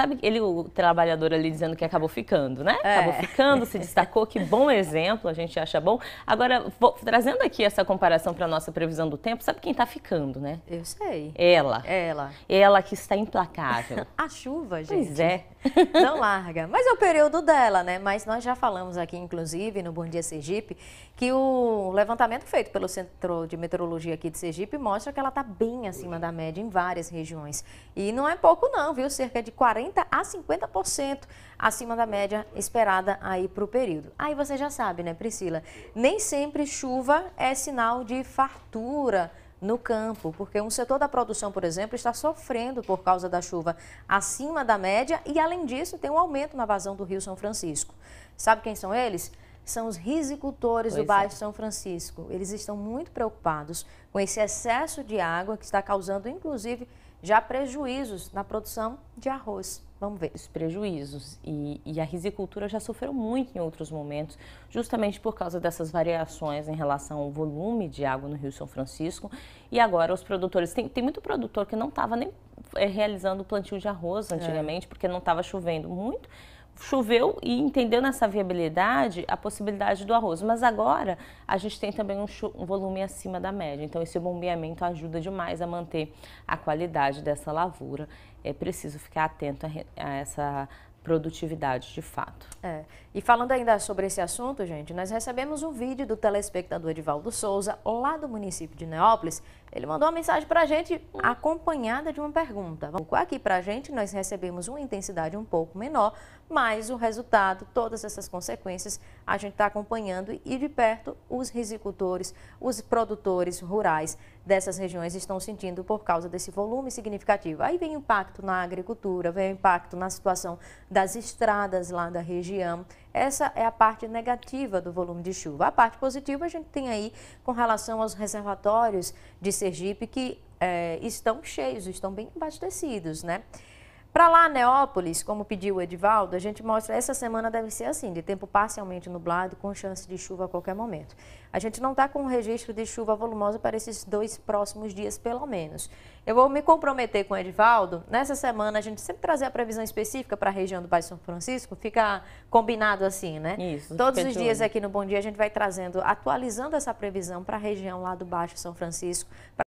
Sabe ele, o trabalhador ali dizendo que acabou ficando, né? É. Acabou ficando, se destacou, que bom exemplo, a gente acha bom. Agora, vou, trazendo aqui essa comparação para a nossa previsão do tempo, sabe quem está ficando, né? Eu sei. Ela. Ela. Ela que está implacável. a chuva, gente. Pois é. Não larga. Mas é o período dela, né? Mas nós já falamos aqui, inclusive, no Bom Dia Sergipe, que o levantamento feito pelo Centro de Meteorologia aqui de Sergipe mostra que ela está bem acima da média em várias regiões. E não é pouco não, viu? Cerca de 40 40% a 50% acima da média esperada aí para o período. Aí você já sabe, né, Priscila? Nem sempre chuva é sinal de fartura no campo, porque um setor da produção, por exemplo, está sofrendo por causa da chuva acima da média e, além disso, tem um aumento na vazão do Rio São Francisco. Sabe quem são eles? São os risicultores pois do é. bairro é. São Francisco. Eles estão muito preocupados com esse excesso de água que está causando, inclusive, já prejuízos na produção de arroz. Vamos ver. Os prejuízos e, e a risicultura já sofreu muito em outros momentos, justamente por causa dessas variações em relação ao volume de água no Rio São Francisco. E agora os produtores, tem, tem muito produtor que não estava nem é, realizando o plantio de arroz é. antigamente, é. porque não estava chovendo muito choveu e entendeu nessa viabilidade a possibilidade do arroz. Mas agora a gente tem também um, um, volume acima da média, então esse bombeamento ajuda demais a manter a qualidade dessa lavoura. É preciso ficar atento a, a essa produtividade de fato. É. E falando ainda sobre esse assunto, gente, nós recebemos um vídeo do telespectador Edivaldo Souza, lá do município de Neópolis, ele mandou uma mensagem para a gente acompanhada de uma pergunta. Aqui para a gente nós recebemos uma intensidade um pouco menor, mas o resultado, todas essas consequências, a gente está acompanhando e de perto os risicultores, os produtores rurais dessas regiões estão sentindo por causa desse volume significativo. Aí vem o impacto na agricultura, vem o impacto na situação das estradas lá da região, essa é a parte negativa do volume de chuva. A parte positiva a gente tem aí com relação aos reservatórios de Sergipe que é, estão cheios, estão bem abastecidos, né? Para lá, Neópolis, como pediu o Edivaldo, a gente mostra essa semana deve ser assim, de tempo parcialmente nublado, com chance de chuva a qualquer momento. A gente não está com registro de chuva volumosa para esses dois próximos dias, pelo menos. Eu vou me comprometer com o Edivaldo, nessa semana a gente sempre trazer a previsão específica para a região do Baixo São Francisco, fica combinado assim, né? Isso. Todos os dias aqui no Bom Dia a gente vai trazendo, atualizando essa previsão para a região lá do Baixo São Francisco,